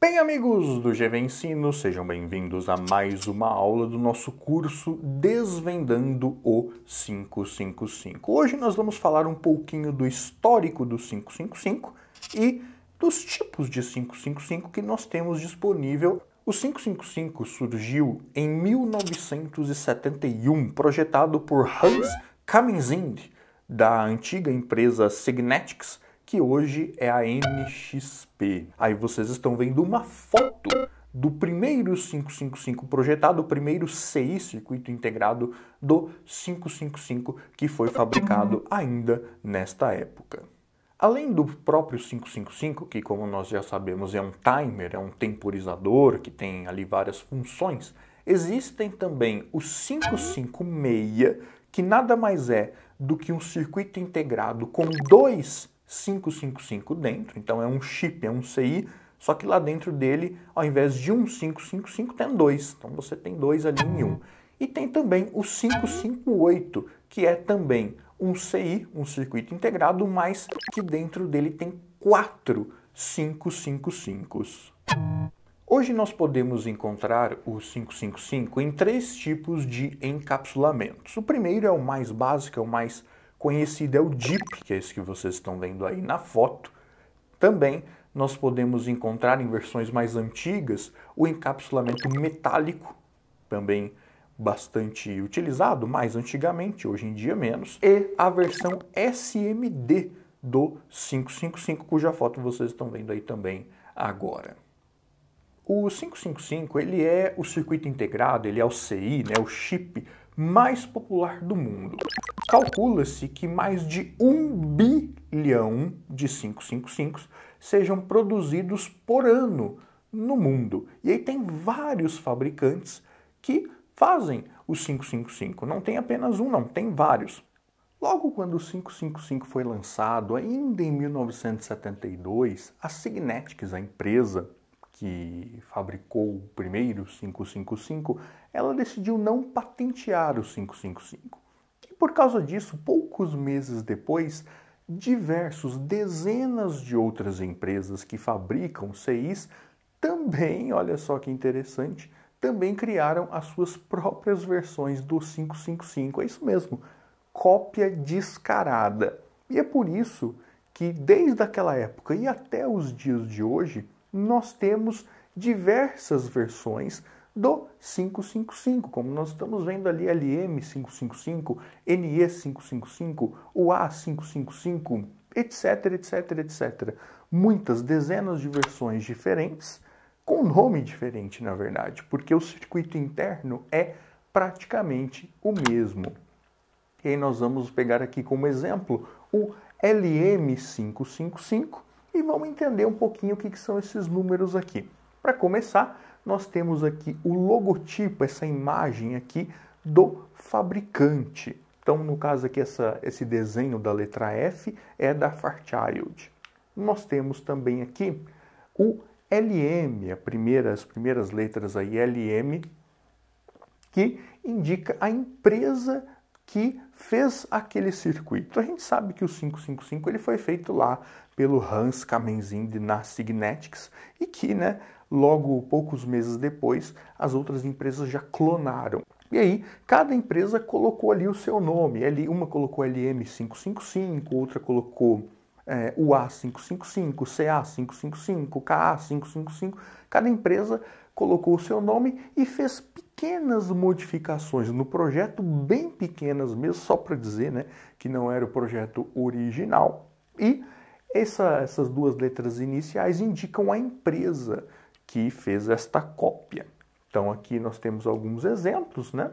Bem, amigos do GV Ensino, sejam bem-vindos a mais uma aula do nosso curso Desvendando o 555. Hoje nós vamos falar um pouquinho do histórico do 555 e dos tipos de 555 que nós temos disponível. O 555 surgiu em 1971, projetado por Hans Kamenzind, da antiga empresa Signetics, que hoje é a NXP. Aí vocês estão vendo uma foto do primeiro 555 projetado, o primeiro CI, circuito integrado do 555 que foi fabricado ainda nesta época. Além do próprio 555, que como nós já sabemos é um timer, é um temporizador que tem ali várias funções, existem também o 556, que nada mais é do que um circuito integrado com dois 555 dentro, então é um chip, é um CI, só que lá dentro dele, ao invés de um 555, tem dois. Então você tem dois ali em um. E tem também o 558, que é também um CI, um circuito integrado, mas que dentro dele tem quatro 555s. Hoje nós podemos encontrar o 555 em três tipos de encapsulamentos. O primeiro é o mais básico, é o mais conhecido é o DIP, que é esse que vocês estão vendo aí na foto. Também nós podemos encontrar em versões mais antigas o encapsulamento metálico, também bastante utilizado, mais antigamente, hoje em dia menos, e a versão SMD do 555, cuja foto vocês estão vendo aí também agora. O 555 ele é o circuito integrado, ele é o CI, né, o chip mais popular do mundo. Calcula-se que mais de um bilhão de 555 sejam produzidos por ano no mundo. E aí tem vários fabricantes que fazem o 555. Não tem apenas um, não, tem vários. Logo quando o 555 foi lançado, ainda em 1972, a Signetics, a empresa que fabricou o primeiro 555, ela decidiu não patentear o 555. E por causa disso, poucos meses depois, diversos dezenas de outras empresas que fabricam CIs também, olha só que interessante, também criaram as suas próprias versões do 555. É isso mesmo, cópia descarada. E é por isso que desde aquela época e até os dias de hoje, nós temos diversas versões do 555, como nós estamos vendo ali LM555, NE555, UA555, etc, etc, etc. Muitas dezenas de versões diferentes, com nome diferente, na verdade, porque o circuito interno é praticamente o mesmo. E aí nós vamos pegar aqui como exemplo o LM555, e vamos entender um pouquinho o que, que são esses números aqui. Para começar, nós temos aqui o logotipo, essa imagem aqui do fabricante. Então, no caso aqui, essa, esse desenho da letra F é da Fairchild. Nós temos também aqui o LM, a primeira, as primeiras letras aí, LM, que indica a empresa que fez aquele circuito. A gente sabe que o 555 ele foi feito lá pelo Hans Kamenzin de Signetics e que, né, logo poucos meses depois, as outras empresas já clonaram. E aí, cada empresa colocou ali o seu nome. uma colocou LM555, outra colocou é, UA555, CA555, KA555. Cada empresa colocou o seu nome e fez pequenas modificações no projeto, bem pequenas mesmo, só para dizer né, que não era o projeto original. E essa, essas duas letras iniciais indicam a empresa que fez esta cópia. Então aqui nós temos alguns exemplos, né?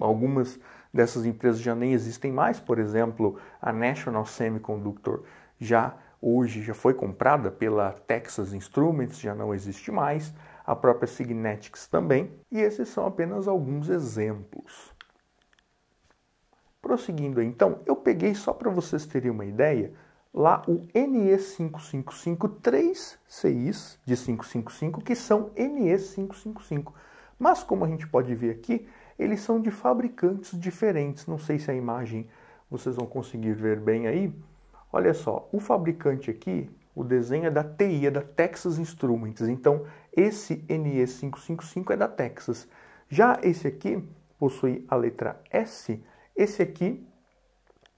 Algumas dessas empresas já nem existem mais, por exemplo, a National Semiconductor já hoje já foi comprada pela Texas Instruments, já não existe mais, a própria Signetics também, e esses são apenas alguns exemplos. Prosseguindo então, eu peguei só para vocês terem uma ideia lá o NE5553CIs de 555, que são NE555. Mas como a gente pode ver aqui, eles são de fabricantes diferentes. Não sei se a imagem vocês vão conseguir ver bem aí. Olha só, o fabricante aqui, o desenho é da TI, é da Texas Instruments. Então, esse NE555 é da Texas. Já esse aqui possui a letra S, esse aqui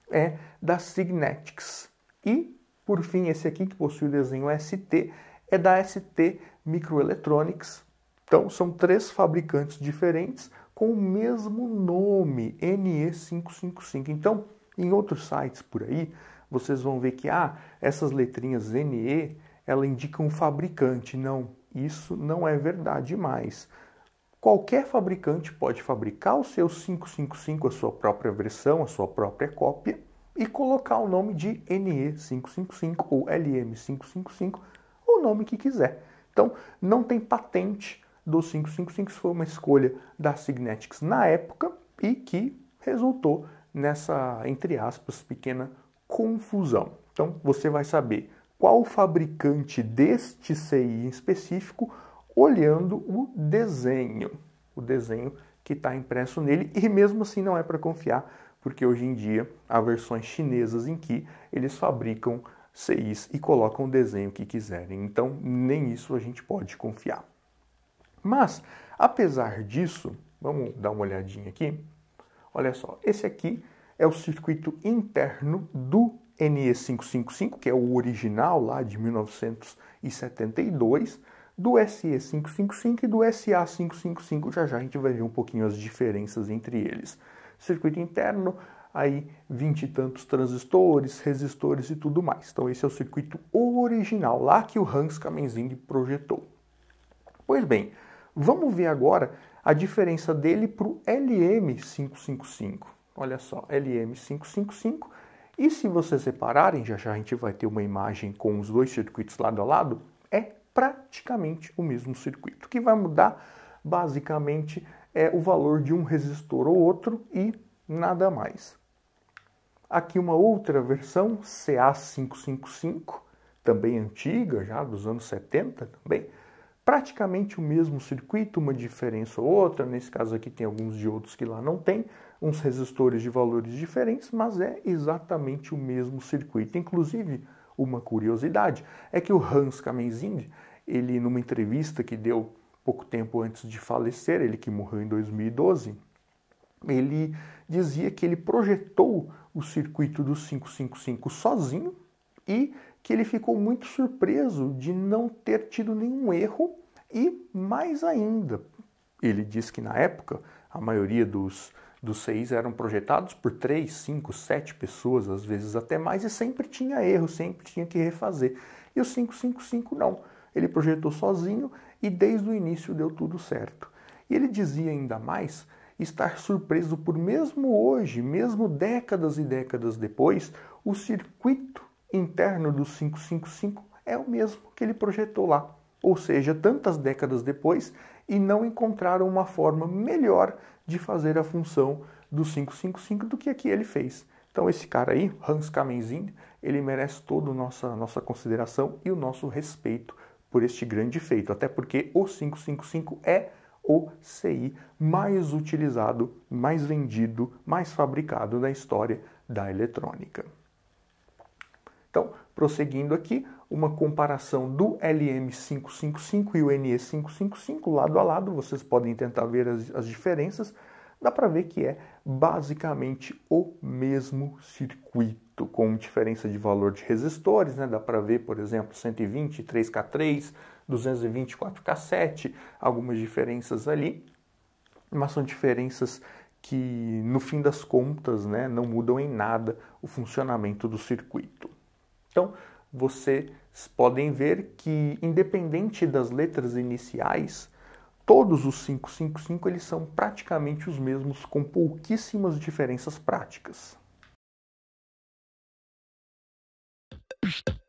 é da Signetics. E, por fim, esse aqui que possui o desenho ST é da ST Microelectronics. Então, são três fabricantes diferentes com o mesmo nome, NE555. Então, em outros sites por aí, vocês vão ver que ah, essas letrinhas NE, ela indica um fabricante. Não, isso não é verdade mais. Qualquer fabricante pode fabricar o seu 555, a sua própria versão, a sua própria cópia, e colocar o nome de NE555 ou LM555, o nome que quiser. Então, não tem patente do 555, isso foi uma escolha da Signetics na época e que resultou nessa, entre aspas, pequena confusão. Então, você vai saber qual o fabricante deste CI em específico olhando o desenho, o desenho que está impresso nele, e mesmo assim não é para confiar, porque hoje em dia há versões chinesas em que eles fabricam CIs e colocam o desenho que quiserem. Então, nem isso a gente pode confiar. Mas, apesar disso, vamos dar uma olhadinha aqui. Olha só, esse aqui é o circuito interno do NE555, que é o original lá de 1972, do SE555 e do SA555. Já já a gente vai ver um pouquinho as diferenças entre eles circuito interno, aí vinte e tantos transistores, resistores e tudo mais. Então esse é o circuito original, lá que o Hans Kamenzing projetou. Pois bem, vamos ver agora a diferença dele para o LM555. Olha só, LM555. E se vocês separarem já já a gente vai ter uma imagem com os dois circuitos lado a lado, é praticamente o mesmo circuito, que vai mudar basicamente é o valor de um resistor ou outro e nada mais. Aqui uma outra versão, CA555, também antiga, já dos anos 70 também. Praticamente o mesmo circuito, uma diferença ou outra. Nesse caso aqui tem alguns de outros que lá não tem, uns resistores de valores diferentes, mas é exatamente o mesmo circuito. Inclusive, uma curiosidade é que o Hans Kamenzing, ele numa entrevista que deu pouco tempo antes de falecer, ele que morreu em 2012, ele dizia que ele projetou o circuito do 555 sozinho e que ele ficou muito surpreso de não ter tido nenhum erro e mais ainda, ele diz que na época a maioria dos dos seis eram projetados por três, cinco, sete pessoas, às vezes até mais, e sempre tinha erro, sempre tinha que refazer. E o 555 não. Ele projetou sozinho e desde o início deu tudo certo. E ele dizia ainda mais estar surpreso por mesmo hoje, mesmo décadas e décadas depois, o circuito interno do 555 é o mesmo que ele projetou lá. Ou seja, tantas décadas depois e não encontraram uma forma melhor de fazer a função do 555 do que a que ele fez. Então esse cara aí, Hans Kamenzin, ele merece toda a nossa, nossa consideração e o nosso respeito por este grande feito, até porque o 555 é o CI mais utilizado, mais vendido, mais fabricado na história da eletrônica. Então, prosseguindo aqui, uma comparação do LM555 e o NE555 lado a lado, vocês podem tentar ver as, as diferenças, dá para ver que é basicamente o mesmo circuito com diferença de valor de resistores, né? Dá para ver, por exemplo, 120 3K3, 220 4K7, algumas diferenças ali, mas são diferenças que no fim das contas, né, não mudam em nada o funcionamento do circuito. Então, vocês podem ver que independente das letras iniciais, todos os 555 eles são praticamente os mesmos com pouquíssimas diferenças práticas. Thank you.